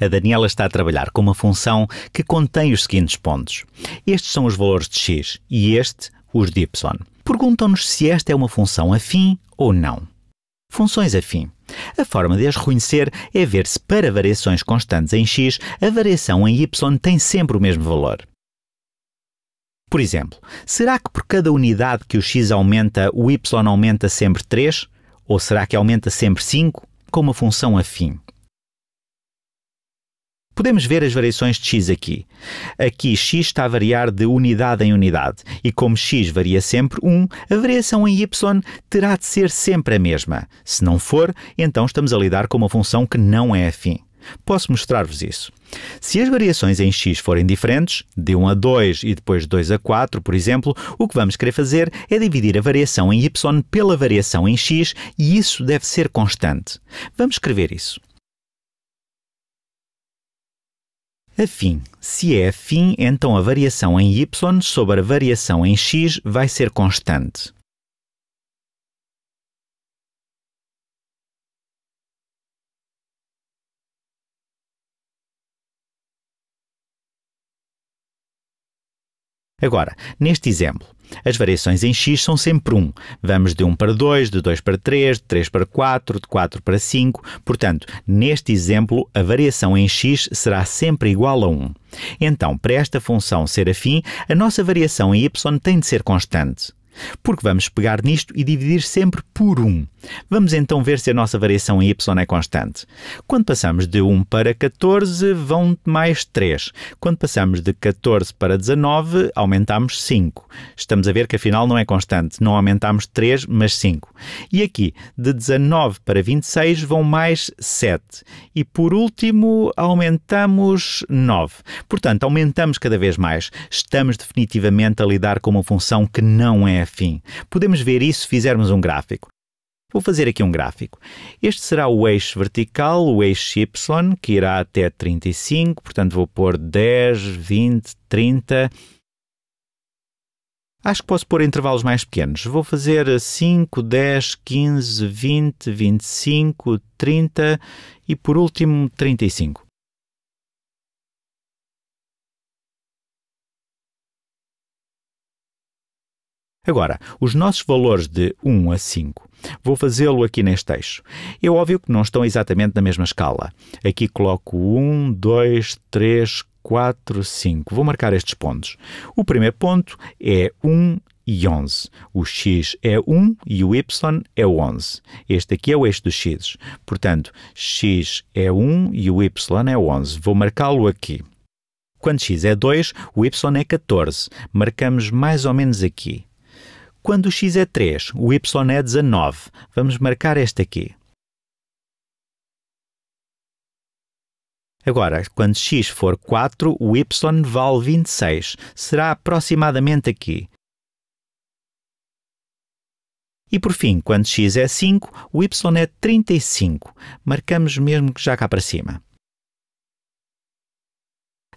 A Daniela está a trabalhar com uma função que contém os seguintes pontos. Estes são os valores de x e este os de y. Perguntam-nos se esta é uma função afim ou não. Funções afim. A forma de as reconhecer é ver se para variações constantes em x, a variação em y tem sempre o mesmo valor. Por exemplo, será que por cada unidade que o x aumenta, o y aumenta sempre 3? Ou será que aumenta sempre 5? Com uma função afim. Podemos ver as variações de x aqui. Aqui x está a variar de unidade em unidade, e como x varia sempre 1, a variação em y terá de ser sempre a mesma. Se não for, então estamos a lidar com uma função que não é afim. Posso mostrar-vos isso. Se as variações em x forem diferentes, de 1 a 2 e depois de 2 a 4, por exemplo, o que vamos querer fazer é dividir a variação em y pela variação em x e isso deve ser constante. Vamos escrever isso. afim. Se é afim, então a variação em y sobre a variação em x vai ser constante. Agora, neste exemplo, as variações em x são sempre 1. Vamos de 1 para 2, de 2 para 3, de 3 para 4, de 4 para 5. Portanto, neste exemplo, a variação em x será sempre igual a 1. Então, para esta função ser afim, a nossa variação em y tem de ser constante. Porque vamos pegar nisto e dividir sempre por 1. Vamos então ver se a nossa variação em y é constante. Quando passamos de 1 para 14, vão mais 3. Quando passamos de 14 para 19, aumentamos 5. Estamos a ver que afinal não é constante. Não aumentamos 3, mas 5. E aqui, de 19 para 26, vão mais 7. E por último, aumentamos 9. Portanto, aumentamos cada vez mais. Estamos definitivamente a lidar com uma função que não é fim. Podemos ver isso se fizermos um gráfico. Vou fazer aqui um gráfico. Este será o eixo vertical, o eixo Y, que irá até 35, portanto vou pôr 10, 20, 30. Acho que posso pôr intervalos mais pequenos. Vou fazer 5, 10, 15, 20, 25, 30 e por último 35. Agora, os nossos valores de 1 a 5. Vou fazê-lo aqui neste eixo. É óbvio que não estão exatamente na mesma escala. Aqui coloco 1, 2, 3, 4, 5. Vou marcar estes pontos. O primeiro ponto é 1 e 11. O x é 1 e o y é 11. Este aqui é o eixo dos x. Portanto, x é 1 e o y é 11. Vou marcá-lo aqui. Quando x é 2, o y é 14. Marcamos mais ou menos aqui quando o x é 3, o y é 19. Vamos marcar esta aqui. Agora, quando x for 4, o y vale 26. Será aproximadamente aqui. E por fim, quando x é 5, o y é 35. Marcamos mesmo que já cá para cima.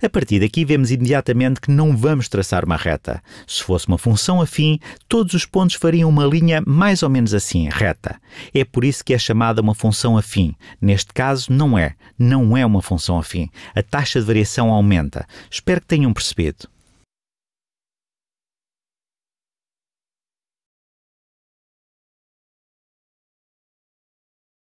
A partir daqui, vemos imediatamente que não vamos traçar uma reta. Se fosse uma função afim, todos os pontos fariam uma linha mais ou menos assim, reta. É por isso que é chamada uma função afim. Neste caso, não é. Não é uma função afim. A taxa de variação aumenta. Espero que tenham percebido.